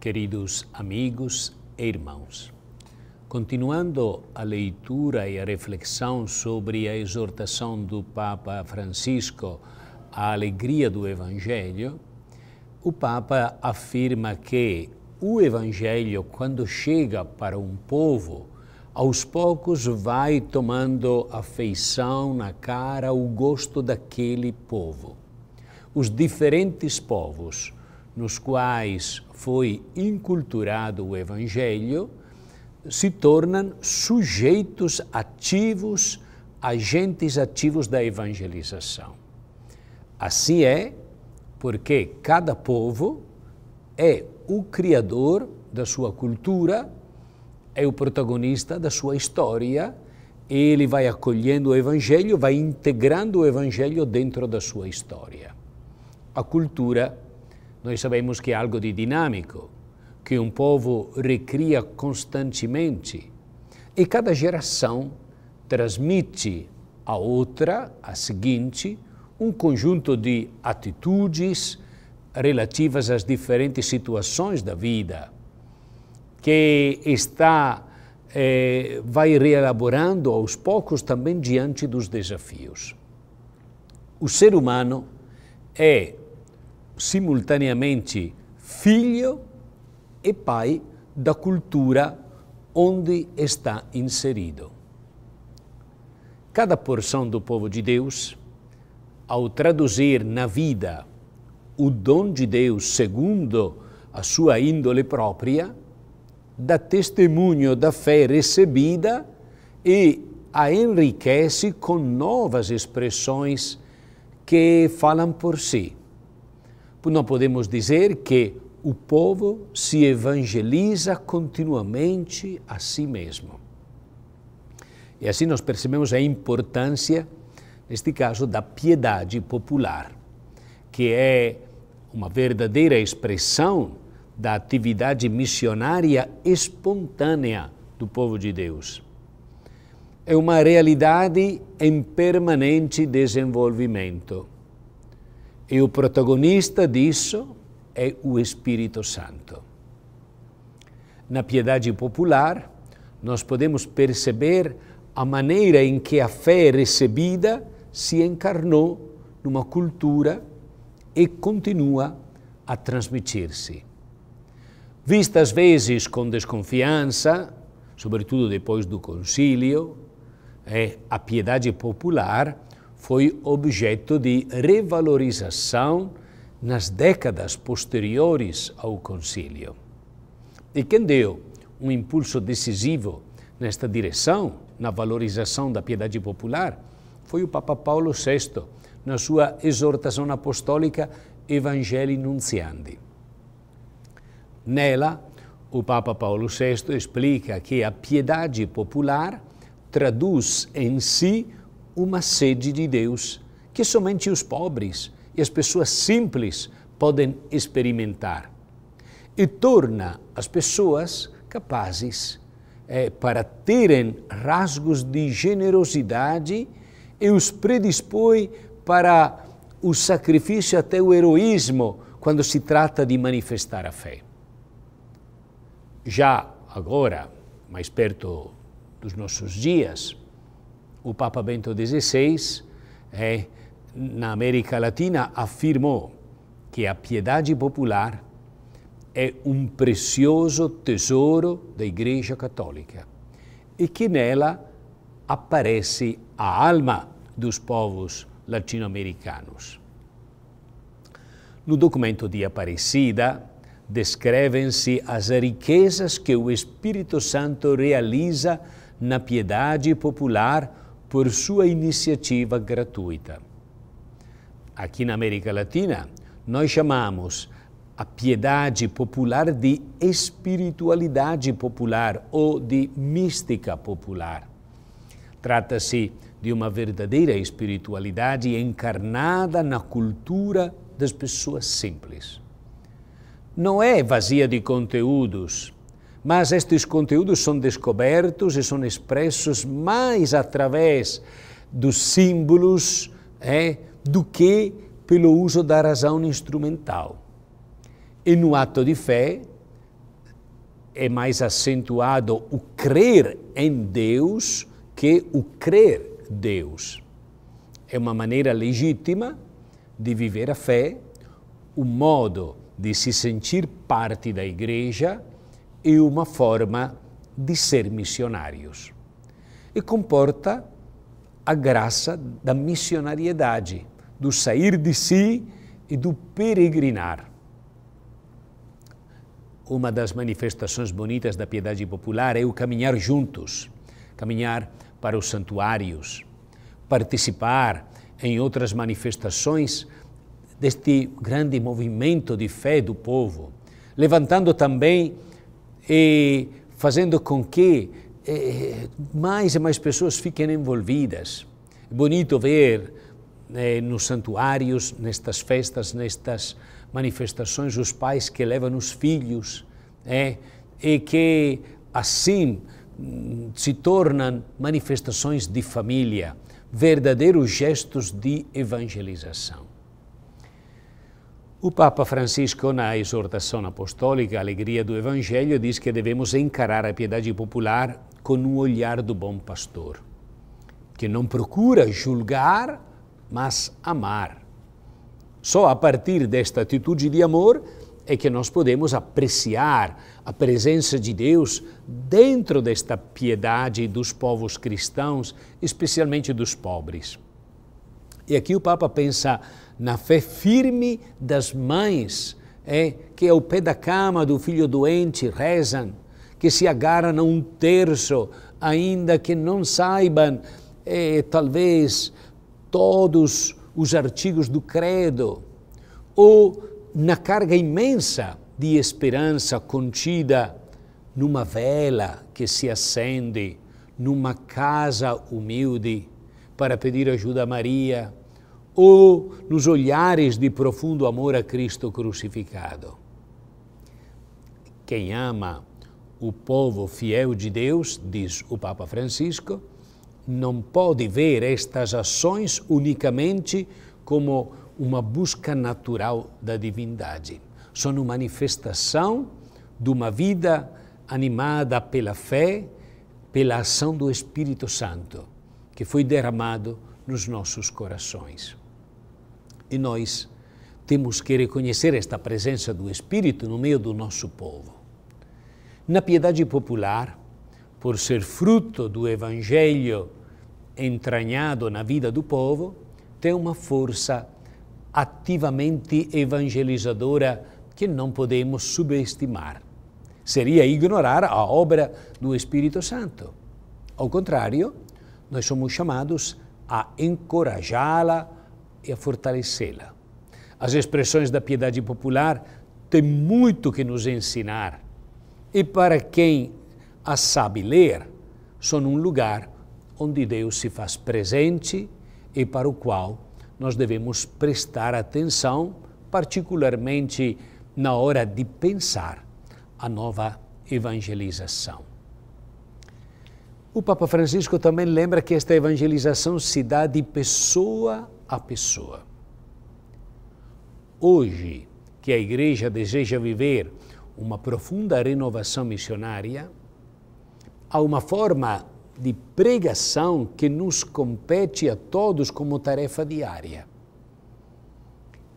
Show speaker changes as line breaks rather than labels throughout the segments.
Queridos amigos e irmãos, continuando a leitura e a reflexão sobre a exortação do Papa Francisco à alegria do Evangelho, o Papa afirma que o Evangelho, quando chega para um povo, aos poucos vai tomando a feição na cara, o gosto daquele povo. Os diferentes povos, nos quais foi inculturado o Evangelho, se tornam sujeitos ativos, agentes ativos da evangelização. Assim é porque cada povo é o criador da sua cultura, é o protagonista da sua história, ele vai acolhendo o Evangelho, vai integrando o Evangelho dentro da sua história. A cultura nós sabemos que é algo de dinâmico, que um povo recria constantemente. E cada geração transmite a outra, a seguinte, um conjunto de atitudes relativas às diferentes situações da vida, que está eh, vai reelaborando aos poucos também diante dos desafios. O ser humano é simultaneamente filho e pai da cultura onde está inserido. Cada porção do povo de Deus, ao traduzir na vida o dom de Deus segundo a sua índole própria, dá testemunho da fé recebida e a enriquece com novas expressões que falam por si. Não podemos dizer que o povo se evangeliza continuamente a si mesmo. E assim nós percebemos a importância, neste caso, da piedade popular, que é uma verdadeira expressão da atividade missionária espontânea do povo de Deus. É uma realidade em permanente desenvolvimento. E o protagonista disso é o Espírito Santo. Na piedade popular, nós podemos perceber a maneira em que a fé é recebida se encarnou numa cultura e continua a transmitir-se. Vista às vezes com desconfiança, sobretudo depois do concílio, é, a piedade popular foi objeto de revalorização nas décadas posteriores ao Concílio. E quem deu um impulso decisivo nesta direção, na valorização da piedade popular, foi o Papa Paulo VI, na sua exortação apostólica Evangelii Nunciandi. Nela, o Papa Paulo VI explica que a piedade popular traduz em si uma sede de Deus que somente os pobres e as pessoas simples podem experimentar e torna as pessoas capazes é, para terem rasgos de generosidade e os predispõe para o sacrifício até o heroísmo quando se trata de manifestar a fé. Já agora, mais perto dos nossos dias, o Papa Bento XVI, é, eh, na América Latina, afirmou que a piedade popular é um precioso tesouro da Igreja Católica e que nela aparece a alma dos povos latino-americanos. No documento de Aparecida, descrevem-se as riquezas que o Espírito Santo realiza na piedade popular por sua iniciativa gratuita. Aqui na América Latina, nós chamamos a piedade popular de espiritualidade popular ou de mística popular. Trata-se de uma verdadeira espiritualidade encarnada na cultura das pessoas simples. Não é vazia de conteúdos mas estes conteúdos são descobertos e são expressos mais através dos símbolos é, do que pelo uso da razão instrumental. E no ato de fé é mais acentuado o crer em Deus que o crer Deus. É uma maneira legítima de viver a fé, um modo de se sentir parte da igreja, e uma forma de ser missionários. E comporta a graça da missionariedade, do sair de si e do peregrinar. Uma das manifestações bonitas da piedade popular é o caminhar juntos, caminhar para os santuários, participar em outras manifestações deste grande movimento de fé do povo, levantando também e fazendo com que eh, mais e mais pessoas fiquem envolvidas. É bonito ver eh, nos santuários, nestas festas, nestas manifestações, os pais que levam os filhos é e que assim hum, se tornam manifestações de família, verdadeiros gestos de evangelização. O Papa Francisco, na exortação apostólica Alegria do Evangelho, diz que devemos encarar a piedade popular com um olhar do bom pastor, que não procura julgar, mas amar. Só a partir desta atitude de amor é que nós podemos apreciar a presença de Deus dentro desta piedade dos povos cristãos, especialmente dos pobres. E aqui o Papa pensa na fé firme das mães, é, que ao pé da cama do filho doente rezam, que se agarram a um terço, ainda que não saibam, é, talvez, todos os artigos do credo, ou na carga imensa de esperança contida numa vela que se acende, numa casa humilde para pedir ajuda a Maria, ou nos olhares de profundo amor a Cristo crucificado. Quem ama o povo fiel de Deus, diz o Papa Francisco, não pode ver estas ações unicamente como uma busca natural da divindade. São uma manifestação de uma vida animada pela fé, pela ação do Espírito Santo que foi derramado nos nossos corações. E nós temos que reconhecer esta presença do Espírito no meio do nosso povo. Na piedade popular, por ser fruto do Evangelho entranhado na vida do povo, tem uma força ativamente evangelizadora que não podemos subestimar. Seria ignorar a obra do Espírito Santo. Ao contrário, nós somos chamados a encorajá-la e a fortalecê-la. As expressões da piedade popular têm muito que nos ensinar e para quem as sabe ler, são um lugar onde Deus se faz presente e para o qual nós devemos prestar atenção, particularmente na hora de pensar a nova evangelização. O Papa Francisco também lembra que esta evangelização se dá de pessoa a pessoa. Hoje, que a Igreja deseja viver uma profunda renovação missionária, há uma forma de pregação que nos compete a todos como tarefa diária.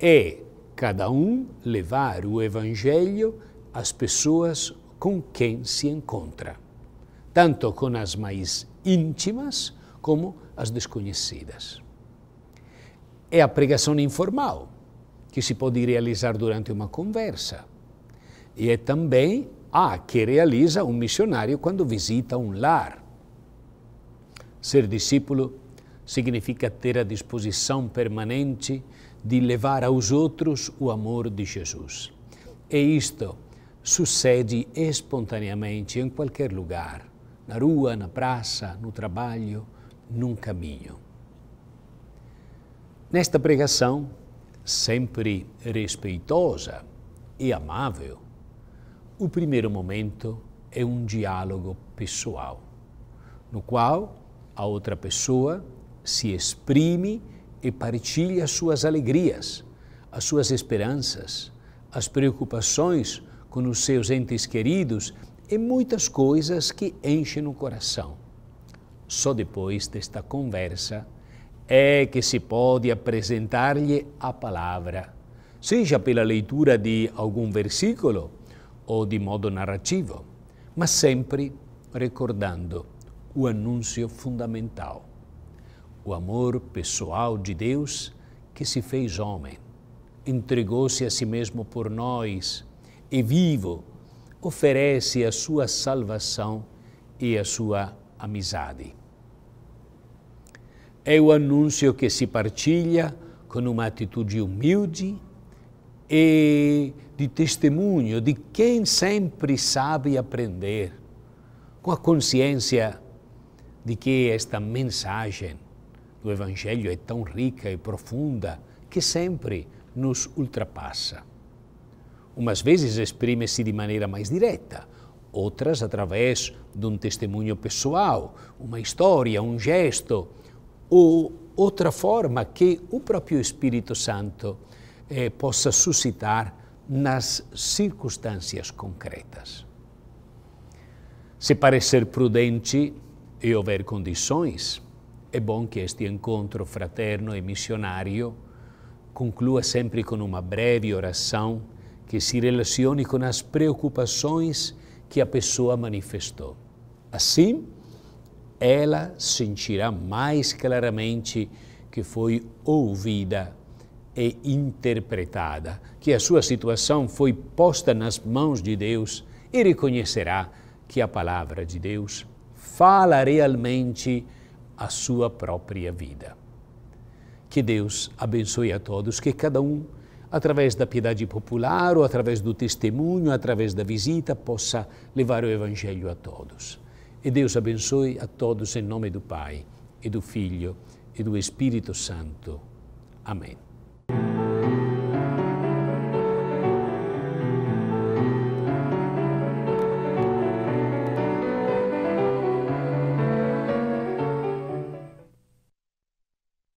É cada um levar o Evangelho às pessoas com quem se encontra tanto com as mais íntimas como as desconhecidas. É a pregação informal, que se pode realizar durante uma conversa. E é também a que realiza um missionário quando visita um lar. Ser discípulo significa ter a disposição permanente de levar aos outros o amor de Jesus. E isto sucede espontaneamente em qualquer lugar na rua, na praça, no trabalho, num caminho. Nesta pregação, sempre respeitosa e amável, o primeiro momento é um diálogo pessoal, no qual a outra pessoa se exprime e partilha suas alegrias, as suas esperanças, as preocupações com os seus entes queridos e muitas coisas que enchem o coração. Só depois desta conversa é que se pode apresentar-lhe a palavra, seja pela leitura de algum versículo ou de modo narrativo, mas sempre recordando o anúncio fundamental, o amor pessoal de Deus que se fez homem, entregou-se a si mesmo por nós e vivo oferece a sua salvação e a sua amizade. É o anúncio que se partilha com uma atitude humilde e de testemunho de quem sempre sabe aprender, com a consciência de que esta mensagem do Evangelho é tão rica e profunda que sempre nos ultrapassa. Umas vezes exprime-se de maneira mais direta, outras através de um testemunho pessoal, uma história, um gesto, ou outra forma que o próprio Espírito Santo eh, possa suscitar nas circunstâncias concretas. Se parecer prudente e houver condições, é bom que este encontro fraterno e missionário conclua sempre com uma breve oração que se relacione com as preocupações que a pessoa manifestou. Assim, ela sentirá mais claramente que foi ouvida e interpretada, que a sua situação foi posta nas mãos de Deus e reconhecerá que a palavra de Deus fala realmente a sua própria vida. Que Deus abençoe a todos, que cada um através da piedade popular, ou através do testemunho, através da visita, possa levar o Evangelho a todos. E Deus abençoe a todos em nome do Pai, e do Filho, e do Espírito Santo. Amém.